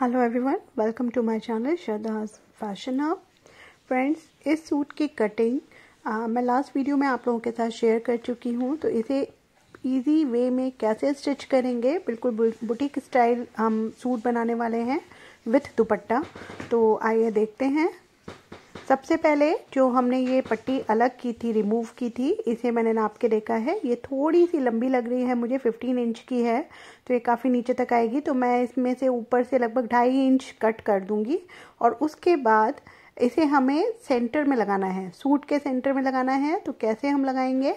hello everyone welcome to my channel Shraddha's fashion hub friends इस suit की cutting आ, मैं लास्ट वीडियो में आप लोगों के साथ शेयर कर चुकी हूँ तो इसे इजी वे में कैसे स्टिच करेंगे बिल्कुल बुटीक स्टाइल हम सूट बनाने वाले हैं विथ दुपट्टा तो आइए देखते हैं सबसे पहले जो हमने ये पट्टी अलग की थी रिमूव की थी इसे मैंने नाप के देखा है ये थोड़ी सी लंबी लग रही है मुझे 15 इंच की है तो ये काफ़ी नीचे तक आएगी तो मैं इसमें से ऊपर से लगभग ढाई इंच कट कर दूंगी और उसके बाद इसे हमें सेंटर में लगाना है सूट के सेंटर में लगाना है तो कैसे हम लगाएंगे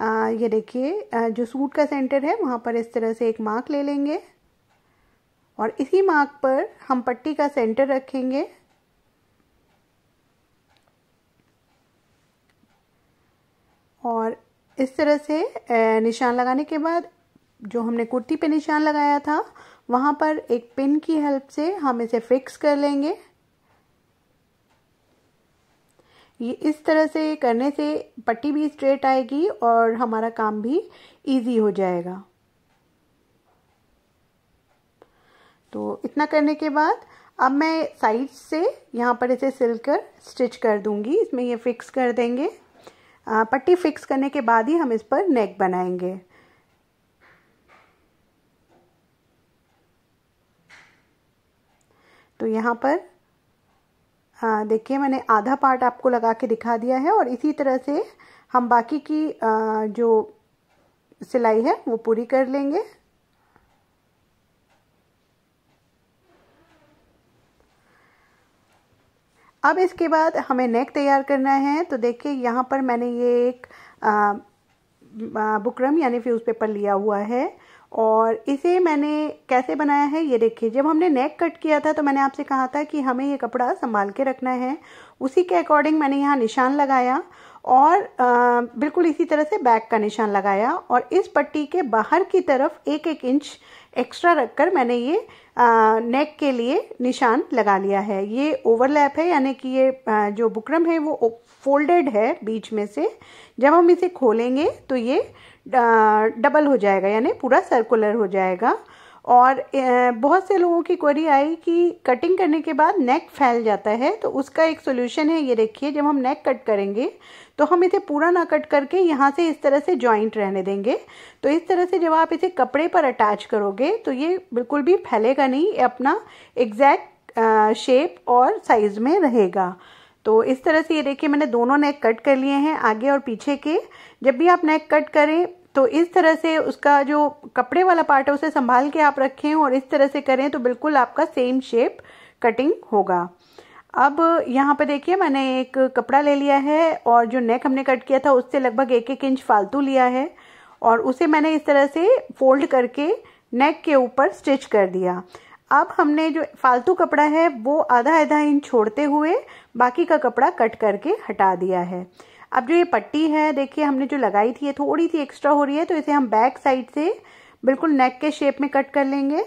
आ, ये देखिए जो सूट का सेंटर है वहाँ पर इस तरह से एक मार्क ले लेंगे और इसी मार्क पर हम पट्टी का सेंटर रखेंगे और इस तरह से निशान लगाने के बाद जो हमने कुर्ती पे निशान लगाया था वहाँ पर एक पिन की हेल्प से हम इसे फिक्स कर लेंगे ये इस तरह से करने से पट्टी भी स्ट्रेट आएगी और हमारा काम भी इजी हो जाएगा तो इतना करने के बाद अब मैं साइड से यहाँ पर इसे सिलकर स्टिच कर दूंगी इसमें ये फिक्स कर देंगे पट्टी फिक्स करने के बाद ही हम इस पर नेक बनाएंगे तो यहाँ पर देखिए मैंने आधा पार्ट आपको लगा के दिखा दिया है और इसी तरह से हम बाकी की आ, जो सिलाई है वो पूरी कर लेंगे अब इसके बाद हमें नेक तैयार करना है तो देखिए यहाँ पर मैंने ये एक बुकरम यानी फ्यूज़ पेपर लिया हुआ है और इसे मैंने कैसे बनाया है ये देखिए जब हमने नेक कट किया था तो मैंने आपसे कहा था कि हमें ये कपड़ा संभाल के रखना है उसी के अकॉर्डिंग मैंने यहाँ निशान लगाया और आ, बिल्कुल इसी तरह से बैक का निशान लगाया और इस पट्टी के बाहर की तरफ एक एक इंच एक्स्ट्रा रखकर मैंने ये आ, नेक के लिए निशान लगा लिया है ये ओवरलैप है यानी कि ये आ, जो बुकरम है वो फोल्डेड है बीच में से जब हम इसे खोलेंगे तो ये डबल हो जाएगा यानी पूरा सर्कुलर हो जाएगा और बहुत से लोगों की क्वेरी आई कि कटिंग करने के बाद नेक फैल जाता है तो उसका एक सोल्यूशन है ये देखिए जब हम नेक कट करेंगे तो हम इसे पूरा ना कट करके यहाँ से इस तरह से जॉइंट रहने देंगे तो इस तरह से जब आप इसे कपड़े पर अटैच करोगे तो ये बिल्कुल भी फैलेगा नहीं ये अपना एग्जैक्ट शेप और साइज़ में रहेगा तो इस तरह से ये देखिए मैंने दोनों नेक कट कर लिए हैं आगे और पीछे के जब भी आप नेक कट करें तो इस तरह से उसका जो कपड़े वाला पार्ट है उसे संभाल के आप रखें और इस तरह से करें तो बिल्कुल आपका सेम शेप कटिंग होगा अब यहाँ पे देखिए मैंने एक कपड़ा ले लिया है और जो नेक हमने कट किया था उससे लगभग एक एक इंच फालतू लिया है और उसे मैंने इस तरह से फोल्ड करके नेक के ऊपर स्टिच कर दिया अब हमने जो फालतू कपड़ा है वो आधा आधा इंच छोड़ते हुए बाकी का कपड़ा कट करके हटा दिया है अब जो ये पट्टी है देखिए हमने जो लगाई थी ये थोड़ी सी एक्स्ट्रा हो रही है तो इसे हम बैक साइड से बिल्कुल नेक के शेप में कट कर लेंगे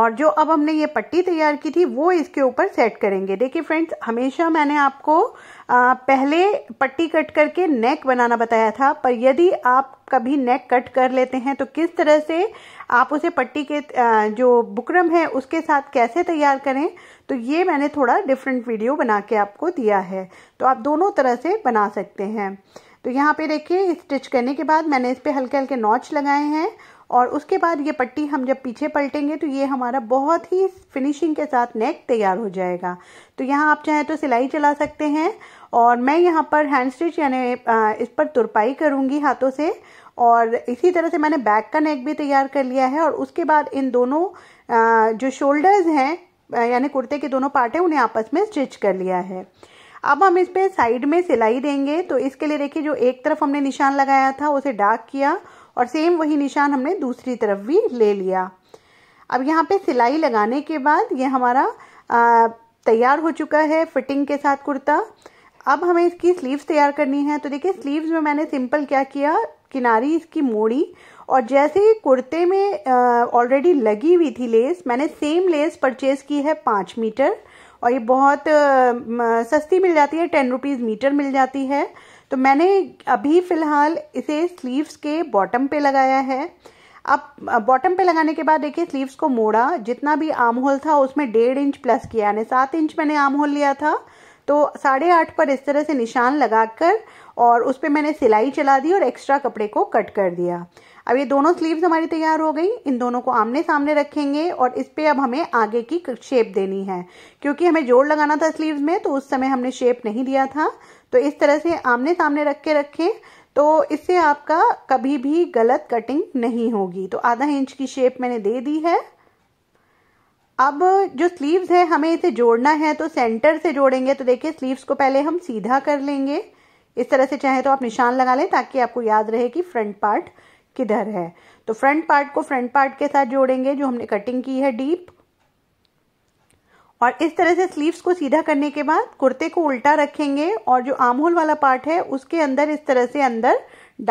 और जो अब हमने ये पट्टी तैयार की थी वो इसके ऊपर सेट करेंगे देखिए फ्रेंड्स हमेशा मैंने आपको आ, पहले पट्टी कट करके नेक बनाना बताया था पर यदि आप कभी नेक कट कर लेते हैं तो किस तरह से आप उसे पट्टी के जो बुकरम है उसके साथ कैसे तैयार करें तो ये मैंने थोड़ा डिफरेंट वीडियो बना के आपको दिया है तो आप दोनों तरह से बना सकते हैं तो यहाँ पे देखिए स्टिच करने के बाद मैंने इस पर हल्के हल्के नॉच लगाए हैं और उसके बाद ये पट्टी हम जब पीछे पलटेंगे तो ये हमारा बहुत ही फिनिशिंग के साथ नेक तैयार हो जाएगा तो यहाँ आप चाहें तो सिलाई चला सकते हैं और मैं यहाँ पर हैंड स्टिच यानी इस पर तुरपाई करूँगी हाथों से और इसी तरह से मैंने बैक का नेक भी तैयार कर लिया है और उसके बाद इन दोनों जो शोल्डर्स हैं यानी कुर्ते के दोनों पार्ट हैं उन्हें आपस में स्टिच कर लिया है अब हम इस पर साइड में सिलाई देंगे तो इसके लिए देखिए जो एक तरफ हमने निशान लगाया था उसे डार्क किया और सेम वही निशान हमने दूसरी तरफ भी ले लिया अब यहाँ पे सिलाई लगाने के बाद ये हमारा तैयार हो चुका है फिटिंग के साथ कुर्ता अब हमें इसकी स्लीव्स तैयार करनी है तो देखिए स्लीव्स में मैंने सिंपल क्या किया किनारी इसकी मोड़ी और जैसे ही कुर्ते में ऑलरेडी लगी हुई थी लेस मैंने सेम लेस परचेज की है पाँच मीटर और ये बहुत आ, सस्ती मिल जाती है टेन रुपीज़ मीटर मिल जाती है तो मैंने अभी फ़िलहाल इसे स्लीव्स के बॉटम पे लगाया है अब बॉटम पे लगाने के बाद देखिए स्लीव्स को मोड़ा जितना भी आम होल था उसमें डेढ़ इंच प्लस किया यानी सात इंच मैंने आम होल लिया था तो साढ़े आठ पर इस तरह से निशान लगाकर और उस पर मैंने सिलाई चला दी और एक्स्ट्रा कपड़े को कट कर दिया अब ये दोनों स्लीव्स हमारी तैयार हो गई इन दोनों को आमने सामने रखेंगे और इस पर अब हमें आगे की शेप देनी है क्योंकि हमें जोड़ लगाना था स्लीव्स में तो उस समय हमने शेप नहीं दिया था तो इस तरह से आमने सामने रख के रखें तो इससे आपका कभी भी गलत कटिंग नहीं होगी तो आधा इंच की शेप मैंने दे दी है अब जो स्लीव्स है हमें इसे जोड़ना है तो सेंटर से जोड़ेंगे तो देखिए स्लीव्स को पहले हम सीधा कर लेंगे इस तरह से चाहे तो आप निशान लगा लें ताकि आपको याद रहे कि फ्रंट पार्ट किधर है तो फ्रंट पार्ट को फ्रंट पार्ट के साथ जोड़ेंगे जो हमने कटिंग की है डीप और इस तरह से स्लीव्स को सीधा करने के बाद कुर्ते को उल्टा रखेंगे और जो आमहोल वाला पार्ट है उसके अंदर इस तरह से अंदर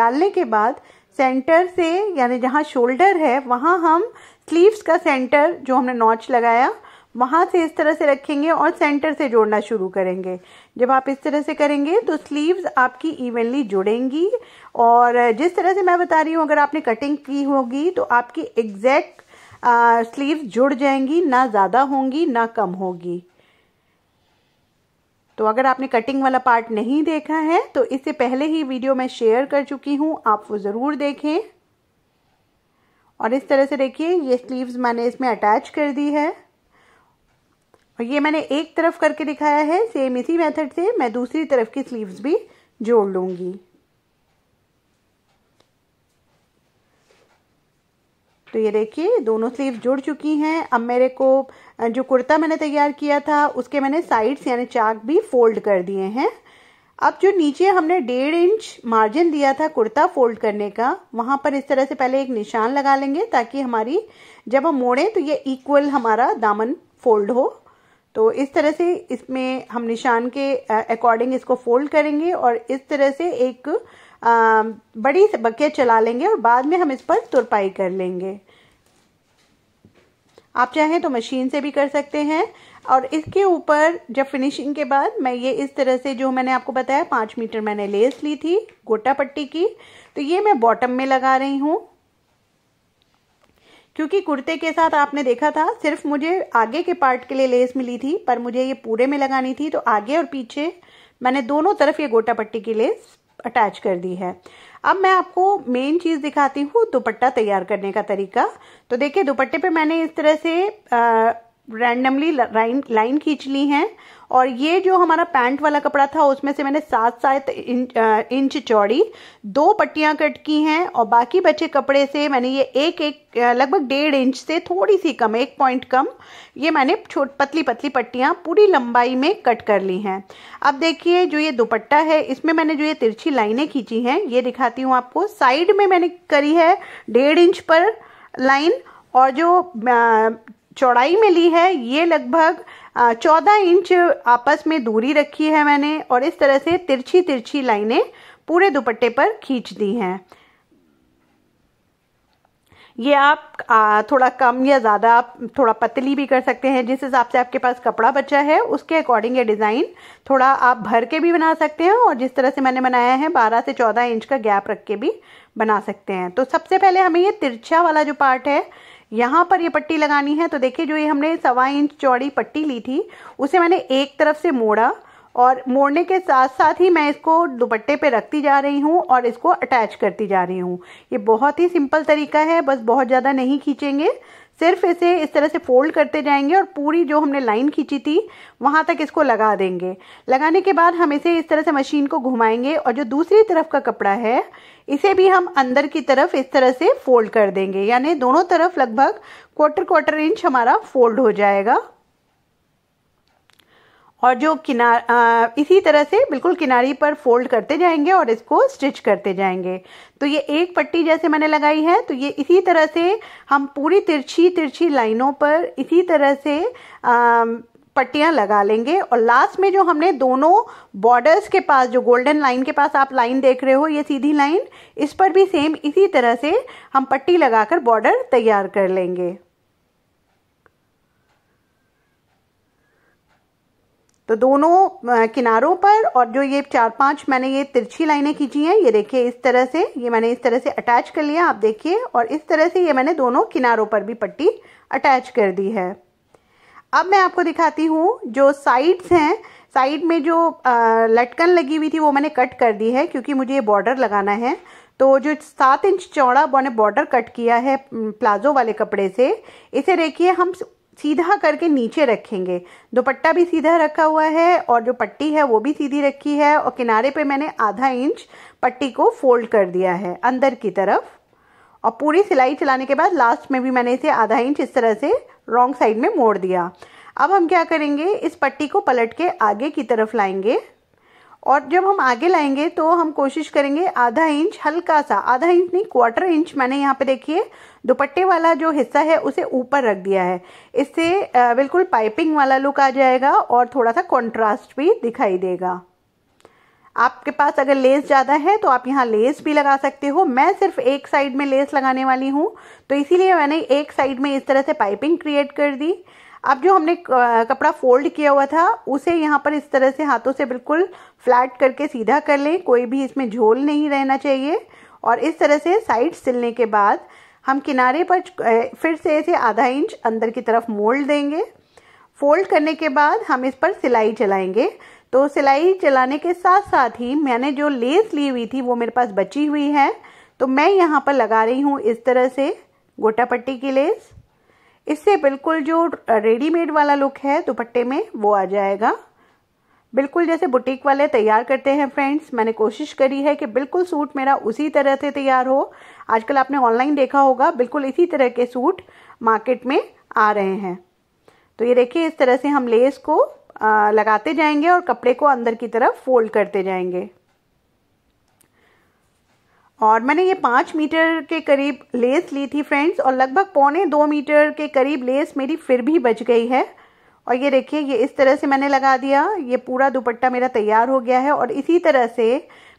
डालने के बाद सेंटर से यानी जहाँ शोल्डर है वहाँ हम स्लीव्स का सेंटर जो हमने नॉच लगाया वहाँ से इस तरह से रखेंगे और सेंटर से जोड़ना शुरू करेंगे जब आप इस तरह से करेंगे तो स्लीव्स आपकी इवनली जुड़ेंगी और जिस तरह से मैं बता रही हूँ अगर आपने कटिंग की होगी तो आपकी एग्जैक्ट स्लीव्स जुड़ जाएंगी ना ज़्यादा होंगी ना कम होगी तो अगर आपने कटिंग वाला पार्ट नहीं देखा है तो इससे पहले ही वीडियो मैं शेयर कर चुकी हूँ आप वो ज़रूर देखें और इस तरह से देखिए ये स्लीव्स मैंने इसमें अटैच कर दी है और ये मैंने एक तरफ करके दिखाया है सेम इसी मेथड से मैं दूसरी तरफ की स्लीव्स भी जोड़ लूँगी तो ये देखिए दोनों स्लीव जुड़ चुकी हैं अब मेरे को जो कुर्ता मैंने तैयार किया था उसके मैंने साइड्स यानी चाक भी फोल्ड कर दिए हैं अब जो नीचे हमने डेढ़ इंच मार्जिन दिया था कुर्ता फोल्ड करने का वहां पर इस तरह से पहले एक निशान लगा लेंगे ताकि हमारी जब हम मोड़ें तो ये इक्वल हमारा दामन फोल्ड हो तो इस तरह से इसमें हम निशान के अकॉर्डिंग इसको फोल्ड करेंगे और इस तरह से एक आ, बड़ी बकेट चला लेंगे और बाद में हम इस पर तुरपाई कर लेंगे आप चाहें तो मशीन से भी कर सकते हैं और इसके ऊपर जब फिनिशिंग के बाद मैं ये इस तरह से जो मैंने आपको बताया पाँच मीटर मैंने लेस ली थी गोटा पट्टी की तो ये मैं बॉटम में लगा रही हूँ क्योंकि कुर्ते के साथ आपने देखा था सिर्फ मुझे आगे के पार्ट के लिए लेस मिली थी पर मुझे ये पूरे में लगानी थी तो आगे और पीछे मैंने दोनों तरफ ये गोटा पट्टी की लेस अटैच कर दी है अब मैं आपको मेन चीज़ दिखाती हूँ दुपट्टा तैयार करने का तरीका तो देखिए दुपट्टे पे मैंने इस तरह से आ, रैंडमली लाइन लाइन खींच ली हैं और ये जो हमारा पैंट वाला कपड़ा था उसमें से मैंने सात सात इंच, इंच चौड़ी दो पट्टियां कट की हैं और बाकी बचे कपड़े से मैंने ये एक एक लगभग डेढ़ इंच से थोड़ी सी कम एक पॉइंट कम ये मैंने छोट पतली पतली पट्टियां पूरी लंबाई में कट कर ली हैं अब देखिए जो ये दुपट्टा है इसमें मैंने जो ये तिरछी लाइनें खींची हैं ये दिखाती हूँ आपको साइड में मैंने करी है डेढ़ इंच पर लाइन और जो चौड़ाई में ली है ये लगभग चौदह इंच आपस में दूरी रखी है मैंने और इस तरह से तिरछी तिरछी लाइनें पूरे दुपट्टे पर खींच दी हैं ये आप थोड़ा कम या ज़्यादा आप थोड़ा पतली भी कर सकते हैं जिस हिसाब से आपके पास कपड़ा बचा है उसके अकॉर्डिंग ये डिज़ाइन थोड़ा आप भर के भी बना सकते हैं और जिस तरह से मैंने बनाया है 12 से 14 इंच का गैप रख के भी बना सकते हैं तो सबसे पहले हमें ये तिरछा वाला जो पार्ट है यहाँ पर ये पट्टी लगानी है तो देखिए जो ये हमने सवा इंच चौड़ी पट्टी ली थी उसे मैंने एक तरफ से मोड़ा और मोड़ने के साथ साथ ही मैं इसको दुपट्टे पे रखती जा रही हूँ और इसको अटैच करती जा रही हूँ ये बहुत ही सिंपल तरीका है बस बहुत ज़्यादा नहीं खींचेंगे सिर्फ इसे इस तरह से फोल्ड करते जाएंगे और पूरी जो हमने लाइन खींची थी वहाँ तक इसको लगा देंगे लगाने के बाद हम इसे इस तरह से मशीन को घुमाएंगे और जो दूसरी तरफ का कपड़ा है इसे भी हम अंदर की तरफ इस तरह से फोल्ड कर देंगे यानी दोनों तरफ लगभग क्वार्टर क्वार्टर इंच हमारा फोल्ड हो जाएगा और जो किनार इसी तरह से बिल्कुल किनारी पर फोल्ड करते जाएंगे और इसको स्टिच करते जाएंगे तो ये एक पट्टी जैसे मैंने लगाई है तो ये इसी तरह से हम पूरी तिरछी तिरछी लाइनों पर इसी तरह से पट्टियाँ लगा लेंगे और लास्ट में जो हमने दोनों बॉर्डर्स के पास जो गोल्डन लाइन के पास आप लाइन देख रहे हो ये सीधी लाइन इस पर भी सेम इसी तरह से हम पट्टी लगाकर बॉर्डर तैयार कर लेंगे तो दोनों किनारों पर और जो ये चार पांच मैंने ये तिरछी लाइनें खींची हैं ये देखिए इस तरह से ये मैंने इस तरह से अटैच कर लिया आप देखिए और इस तरह से ये मैंने दोनों किनारों पर भी पट्टी अटैच कर दी है अब मैं आपको दिखाती हूँ जो साइड्स हैं साइड में जो आ, लटकन लगी हुई थी वो मैंने कट कर दी है क्योंकि मुझे ये बॉर्डर लगाना है तो जो सात इंच चौड़ा मैंने बॉर्डर कट किया है प्लाजो वाले कपड़े से इसे देखिए हम सीधा करके नीचे रखेंगे दुपट्टा भी सीधा रखा हुआ है और जो पट्टी है वो भी सीधी रखी है और किनारे पे मैंने आधा इंच पट्टी को फोल्ड कर दिया है अंदर की तरफ और पूरी सिलाई चलाने के बाद लास्ट में भी मैंने इसे आधा इंच इस तरह से रॉन्ग साइड में मोड़ दिया अब हम क्या करेंगे इस पट्टी को पलट के आगे की तरफ लाएंगे और जब हम आगे लाएंगे तो हम कोशिश करेंगे आधा इंच हल्का सा आधा इंच नहीं क्वार्टर इंच मैंने यहाँ पे देखिए दुपट्टे वाला जो हिस्सा है उसे ऊपर रख दिया है इससे बिल्कुल पाइपिंग वाला लुक आ जाएगा और थोड़ा सा कॉन्ट्रास्ट भी दिखाई देगा आपके पास अगर लेस ज़्यादा है तो आप यहाँ लेस भी लगा सकते हो मैं सिर्फ एक साइड में लेस लगाने वाली हूँ तो इसीलिए मैंने एक साइड में इस तरह से पाइपिंग क्रिएट कर दी अब जो हमने कपड़ा फोल्ड किया हुआ था उसे यहाँ पर इस तरह से हाथों से बिल्कुल फ्लैट करके सीधा कर लें कोई भी इसमें झोल नहीं रहना चाहिए और इस तरह से साइड सिलने के बाद हम किनारे पर फिर से इसे आधा इंच अंदर की तरफ मोल्ड देंगे फोल्ड करने के बाद हम इस पर सिलाई चलाएंगे तो सिलाई चलाने के साथ साथ ही मैंने जो लेस ली हुई थी वो मेरे पास बची हुई है तो मैं यहाँ पर लगा रही हूँ इस तरह से गोटा पट्टी की लेस इससे बिल्कुल जो रेडीमेड वाला लुक है दुपट्टे में वो आ जाएगा बिल्कुल जैसे बुटीक वाले तैयार करते हैं फ्रेंड्स मैंने कोशिश करी है कि बिल्कुल सूट मेरा उसी तरह से तैयार हो आजकल आपने ऑनलाइन देखा होगा बिल्कुल इसी तरह के सूट मार्केट में आ रहे हैं तो ये देखिए इस तरह से हम लेस को लगाते जाएंगे और कपड़े को अंदर की तरफ फोल्ड करते जाएंगे और मैंने ये पाँच मीटर के करीब लेस ली थी फ्रेंड्स और लगभग पौने दो मीटर के करीब लेस मेरी फिर भी बच गई है और ये देखिए ये इस तरह से मैंने लगा दिया ये पूरा दुपट्टा मेरा तैयार हो गया है और इसी तरह से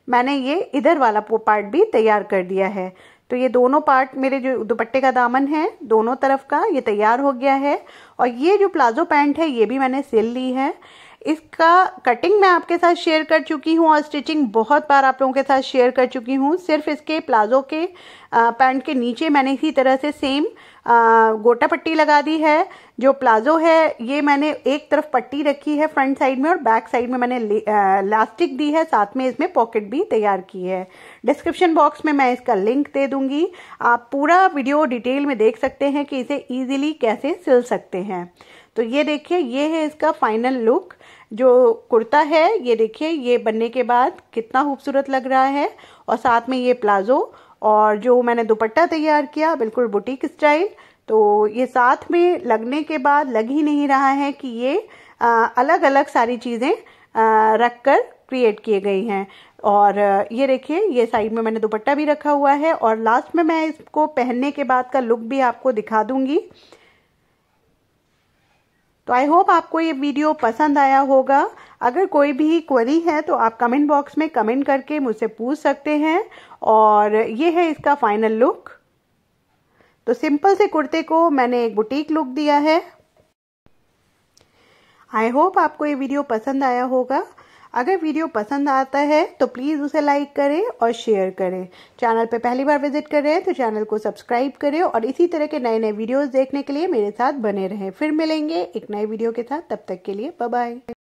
मैंने ये इधर वाला पार्ट भी तैयार कर दिया है तो ये दोनों पार्ट मेरे जो दुपट्टे का दामन है दोनों तरफ का ये तैयार हो गया है और ये जो प्लाजो पैंट है ये भी मैंने सिल ली है इसका कटिंग मैं आपके साथ शेयर कर चुकी हूँ और स्टिचिंग बहुत बार आप लोगों के साथ शेयर कर चुकी हूँ सिर्फ इसके प्लाजो के पैंट के नीचे मैंने इसी तरह से सेम गोटा पट्टी लगा दी है जो प्लाजो है ये मैंने एक तरफ पट्टी रखी है फ्रंट साइड में और बैक साइड में मैंने लास्टिक दी है साथ में इसमें पॉकेट भी तैयार की है डिस्क्रिप्शन बॉक्स में मैं इसका लिंक दे दूंगी आप पूरा वीडियो डिटेल में देख सकते हैं कि इसे ईजिली कैसे सिल सकते हैं तो ये देखिए ये है इसका फाइनल लुक जो कुर्ता है ये देखिए ये बनने के बाद कितना खूबसूरत लग रहा है और साथ में ये प्लाजो और जो मैंने दुपट्टा तैयार किया बिल्कुल बुटीक स्टाइल तो ये साथ में लगने के बाद लग ही नहीं रहा है कि ये आ, अलग अलग सारी चीज़ें रख कर क्रिएट किए गई हैं और ये देखिए ये साइड में मैंने दुपट्टा भी रखा हुआ है और लास्ट में मैं इसको पहनने के बाद का लुक भी आपको दिखा दूंगी तो आई होप आपको ये वीडियो पसंद आया होगा अगर कोई भी क्वेरी है तो आप कमेंट बॉक्स में कमेंट करके मुझसे पूछ सकते हैं और ये है इसका फाइनल लुक तो सिंपल से कुर्ते को मैंने एक बुटीक लुक दिया है आई होप आपको ये वीडियो पसंद आया होगा अगर वीडियो पसंद आता है तो प्लीज़ उसे लाइक करें और शेयर करें चैनल पर पहली बार विजिट कर रहे हैं तो चैनल को सब्सक्राइब करें और इसी तरह के नए नए वीडियोज देखने के लिए मेरे साथ बने रहें फिर मिलेंगे एक नए वीडियो के साथ तब तक के लिए बाय